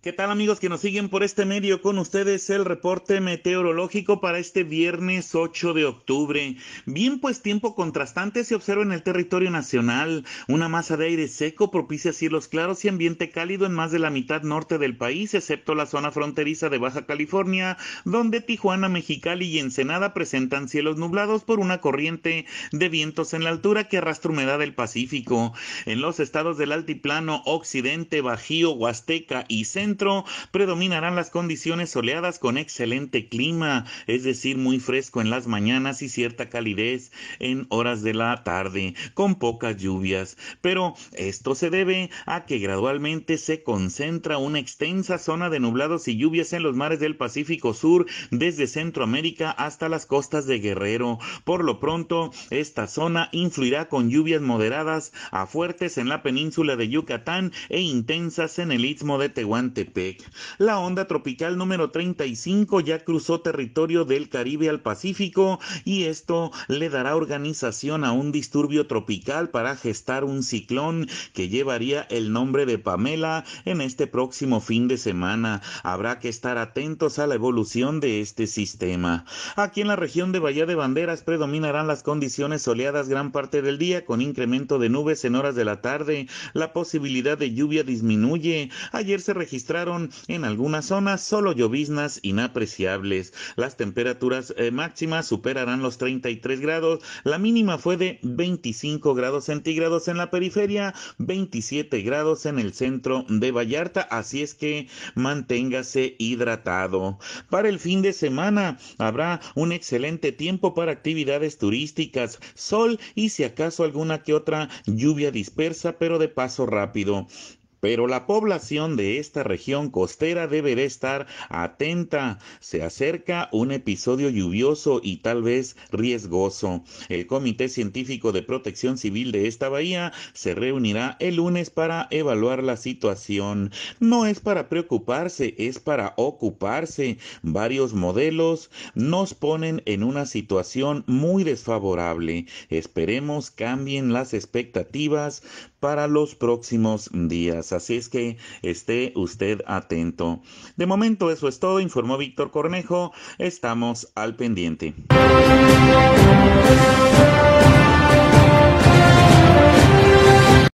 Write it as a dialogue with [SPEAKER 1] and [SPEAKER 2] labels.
[SPEAKER 1] ¿Qué tal amigos que nos siguen por este medio? Con ustedes el reporte meteorológico para este viernes 8 de octubre. Bien pues tiempo contrastante se observa en el territorio nacional. Una masa de aire seco propicia cielos claros y ambiente cálido en más de la mitad norte del país, excepto la zona fronteriza de Baja California, donde Tijuana, Mexicali y Ensenada presentan cielos nublados por una corriente de vientos en la altura que arrastra humedad del Pacífico. En los estados del Altiplano, Occidente, Bajío, Huasteca y Centro, predominarán las condiciones soleadas con excelente clima, es decir, muy fresco en las mañanas y cierta calidez en horas de la tarde, con pocas lluvias. Pero esto se debe a que gradualmente se concentra una extensa zona de nublados y lluvias en los mares del Pacífico Sur, desde Centroamérica hasta las costas de Guerrero. Por lo pronto, esta zona influirá con lluvias moderadas a fuertes en la península de Yucatán e intensas en el istmo de Tehuantepec. La onda tropical número 35 ya cruzó territorio del Caribe al Pacífico y esto le dará organización a un disturbio tropical para gestar un ciclón que llevaría el nombre de Pamela en este próximo fin de semana. Habrá que estar atentos a la evolución de este sistema. Aquí en la región de Bahía de Banderas predominarán las condiciones soleadas gran parte del día con incremento de nubes en horas de la tarde. La posibilidad de lluvia disminuye. Ayer se registró en algunas zonas solo lloviznas inapreciables. Las temperaturas eh, máximas superarán los 33 grados, la mínima fue de 25 grados centígrados en la periferia, 27 grados en el centro de Vallarta, así es que manténgase hidratado. Para el fin de semana habrá un excelente tiempo para actividades turísticas, sol y si acaso alguna que otra lluvia dispersa, pero de paso rápido. Pero la población de esta región costera debe de estar atenta. Se acerca un episodio lluvioso y tal vez riesgoso. El Comité Científico de Protección Civil de esta bahía se reunirá el lunes para evaluar la situación. No es para preocuparse, es para ocuparse. Varios modelos nos ponen en una situación muy desfavorable. Esperemos cambien las expectativas para los próximos días. Pues así es que esté usted atento. De momento eso es todo, informó Víctor Cornejo. Estamos al pendiente.